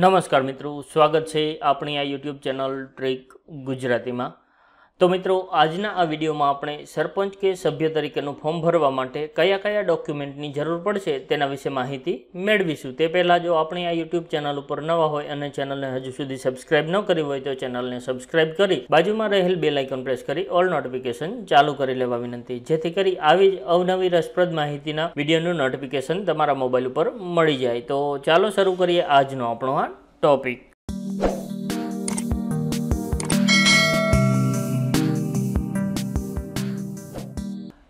નમસ્કાર મિત્રો સ્વાગત છે આપણી આ યુટ્યુબ ચેનલ ટ્રીક ગુજરાતીમાં તો મિત્રો આજના આ વિડીયોમાં આપણે સરપંચ કે સભ્ય તરીકેનું ફોર્મ ભરવા માટે કયા કયા ડોક્યુમેન્ટની જરૂર પડશે તેના વિશે માહિતી મેળવીશું તે પહેલાં જો આપણે આ યુટ્યુબ ચેનલ ઉપર નવા હોય અને ચેનલને હજુ સુધી સબસ્ક્રાઇબ ન કરી હોય તો ચેનલને સબસ્ક્રાઇબ કરી બાજુમાં રહેલ બે લાઇકન પ્રેસ કરી ઓલ નોટિફિકેશન ચાલુ કરી લેવા વિનંતી જેથી કરી આવી જ અવનવી રસપ્રદ માહિતીના વિડીયોનું નોટિફિકેશન તમારા મોબાઈલ ઉપર મળી જાય તો ચાલો શરૂ કરીએ આજનો આપણો આ ટોપિક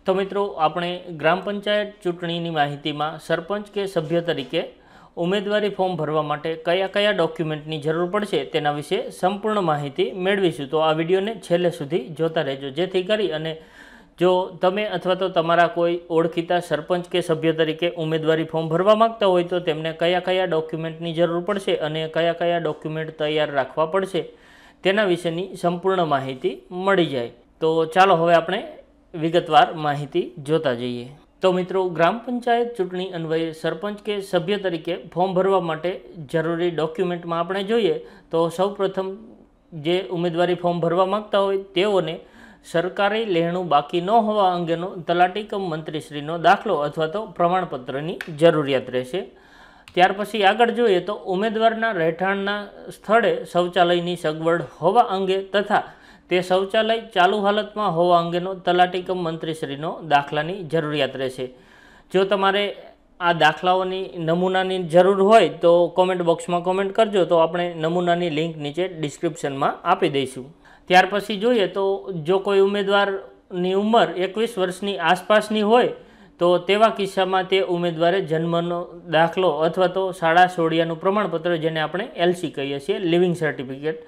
તો મિત્રો આપણે ગ્રામ પંચાયત ચૂંટણીની માહિતીમાં સરપંચ કે સભ્ય તરીકે ઉમેદવારી ફોર્મ ભરવા માટે કયા કયા ડોક્યુમેન્ટની જરૂર પડશે તેના વિશે સંપૂર્ણ માહિતી મેળવીશું તો આ વિડીયોને છેલ્લે સુધી જોતા રહેજો જેથી કરી અને જો તમે અથવા તો તમારા કોઈ ઓળખીતા સરપંચ કે સભ્ય તરીકે ઉમેદવારી ફોર્મ ભરવા માગતા હોય તો તેમને કયા કયા ડોક્યુમેન્ટની જરૂર પડશે અને કયા કયા ડોક્યુમેન્ટ તૈયાર રાખવા પડશે તેના વિશેની સંપૂર્ણ માહિતી મળી જાય તો ચાલો હવે આપણે વિગતવાર માહિતી જોતા જઈએ તો મિત્રો ગ્રામ પંચાયત ચૂંટણી અન્વયે સરપંચ કે સભ્ય તરીકે ફોર્મ ભરવા માટે જરૂરી ડોક્યુમેન્ટમાં આપણે જોઈએ તો સૌપ્રથમ જે ઉમેદવારી ફોર્મ ભરવા માગતા હોય તેઓને સરકારી લહેણું બાકી ન હોવા અંગેનો તલાટી કમ મંત્રીશ્રીનો દાખલો અથવા તો પ્રમાણપત્રની જરૂરિયાત રહેશે ત્યાર પછી આગળ જોઈએ તો ઉમેદવારના રહેઠાણના સ્થળે શૌચાલયની સગવડ હોવા અંગે તથા તે શૌચાલય ચાલુ હાલતમાં હોવા અંગેનો તલાટી કમ મંત્રીશ્રીનો દાખલાની જરૂરિયાત રહેશે જો તમારે આ દાખલાઓની નમૂનાની જરૂર હોય તો કોમેન્ટ બોક્સમાં કોમેન્ટ કરજો તો આપણે નમૂનાની લિંક નીચે ડિસ્ક્રિપ્શનમાં આપી દઈશું ત્યાર પછી જોઈએ તો જો કોઈ ઉમેદવારની ઉંમર એકવીસ વર્ષની આસપાસની હોય તો તેવા કિસ્સામાં તે ઉમેદવારે જન્મનો દાખલો અથવા તો શાળા સોડિયાનું પ્રમાણપત્ર જેને આપણે એલસી કહીએ છીએ લિવિંગ સર્ટિફિકેટ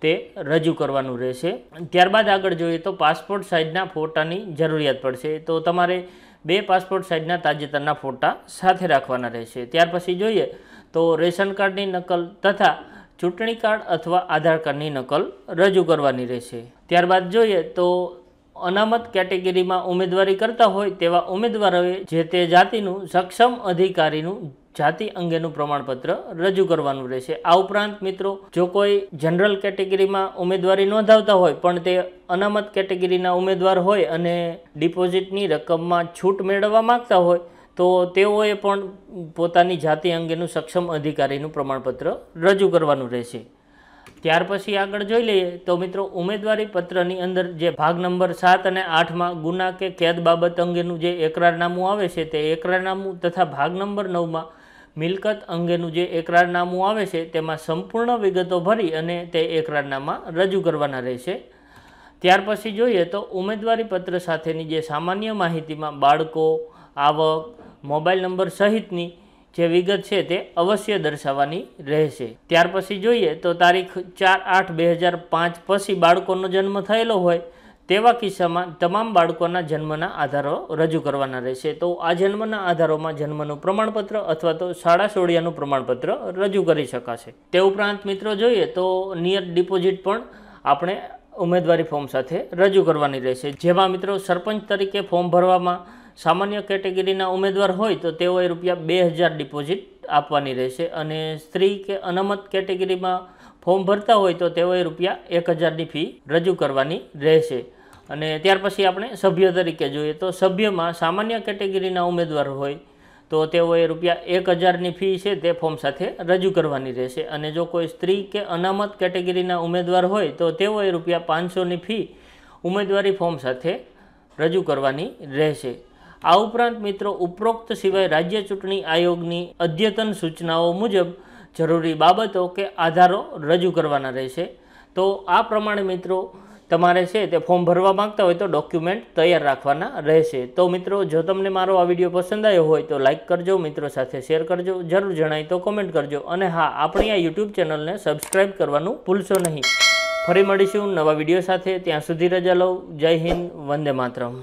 તે રજૂ કરવાનું રહેશે ત્યારબાદ આગળ જોઈએ તો પાસપોર્ટ સાઇઝના ફોટાની જરૂરિયાત પડશે તો તમારે બે પાસપોર્ટ સાઇઝના તાજેતરના ફોટા સાથે રાખવાના રહેશે ત્યાર પછી જોઈએ તો રેશન કાર્ડની નકલ તથા ચૂંટણી કાર્ડ અથવા આધાર કાર્ડની નકલ રજૂ કરવાની રહેશે ત્યારબાદ જોઈએ તો અનામત કેટેગરીમાં ઉમેદવારી કરતા હોય તેવા ઉમેદવારોએ જે તે જાતિનું સક્ષમ અધિકારીનું જાતિ અંગેનું પ્રમાણપત્ર રજૂ કરવાનું રહેશે આ ઉપરાંત મિત્રો જો કોઈ જનરલ કેટેગરીમાં ઉમેદવારી નોંધાવતા હોય પણ તે અનામત કેટેગરીના ઉમેદવાર હોય અને ડિપોઝિટની રકમમાં છૂટ મેળવવા માગતા હોય તો તેઓએ પણ પોતાની જાતિ અંગેનું સક્ષમ અધિકારીનું પ્રમાણપત્ર રજૂ કરવાનું રહેશે ત્યાર પછી આગળ જોઈ લઈએ તો મિત્રો ઉમેદવારી પત્રની અંદર જે ભાગ નંબર સાત અને આઠમાં ગુના કે કેદ બાબત અંગેનું જે એકરારનામું આવે છે તે એકરારનામું તથા ભાગ નંબર નવમાં મિલકત અંગેનું જે એકરારનામું આવે છે તેમાં સંપૂર્ણ વિગતો ભરી અને તે એકરારનામા રજૂ કરવાના રહેશે ત્યાર પછી જોઈએ તો ઉમેદવારી પત્ર સાથેની જે સામાન્ય માહિતીમાં બાળકો આવક મોબાઈલ નંબર સહિતની જે વિગત છે તે અવશ્ય દર્શાવવાની રહેશે ત્યાર પછી જોઈએ તો તારીખ ચાર આઠ બે હજાર પાંચ પછી બાળકોનો જન્મ થયેલો હોય તેવા કિસ્સામાં તમામ બાળકોના જન્મના આધારો રજૂ કરવાના રહેશે તો આ જન્મના આધારોમાં જન્મનું પ્રમાણપત્ર અથવા તો શાળા સોડિયાનું પ્રમાણપત્ર રજૂ કરી શકાશે તે ઉપરાંત મિત્રો જોઈએ તો નિયત ડિપોઝિટ પણ આપણે ઉમેદવારી ફોર્મ સાથે રજૂ કરવાની રહેશે જેમાં મિત્રો સરપંચ તરીકે ફોર્મ ભરવામાં સામાન્ય કેટેગરીના ઉમેદવાર હોય તો તેઓએ રૂપિયા બે હજાર ડિપોઝિટ આપવાની રહેશે અને સ્ત્રી કે અનામત કેટેગરીમાં ફોર્મ ભરતા હોય તો તેઓએ રૂપિયા એક હજારની ફી રજૂ કરવાની રહેશે અને ત્યાર પછી આપણે સભ્ય તરીકે જોઈએ તો સભ્યમાં સામાન્ય કેટેગરીના ઉમેદવાર હોય તો તેઓએ રૂપિયા એક હજારની ફી છે તે ફોર્મ સાથે રજૂ કરવાની રહેશે અને જો કોઈ સ્ત્રી કે અનામત કેટેગરીના ઉમેદવાર હોય તો તેઓએ રૂપિયા પાંચસોની ફી ઉમેદવારી ફોર્મ સાથે રજૂ કરવાની રહેશે આ ઉપરાંત મિત્રો ઉપરોક્ત સિવાય રાજ્ય ચૂંટણી આયોગની અદ્યતન સૂચનાઓ મુજબ જરૂરી બાબતો કે આધારો રજૂ કરવાના રહેશે તો આ પ્રમાણે મિત્રો તમારે છે તે ફોર્મ ભરવા માંગતા હોય તો ડોક્યુમેન્ટ તૈયાર રાખવાના રહેશે તો મિત્રો જો તમને મારો આ વિડીયો પસંદ આવ્યો હોય તો લાઇક કરજો મિત્રો સાથે શેર કરજો જરૂર જણાય તો કોમેન્ટ કરજો અને હા આપણી આ યુટ્યુબ ચેનલને સબસ્ક્રાઈબ કરવાનું ભૂલશો નહીં ફરી મળીશું નવા વિડીયો સાથે ત્યાં સુધી રજા લઉં જય હિન્દ વંદે માતરમ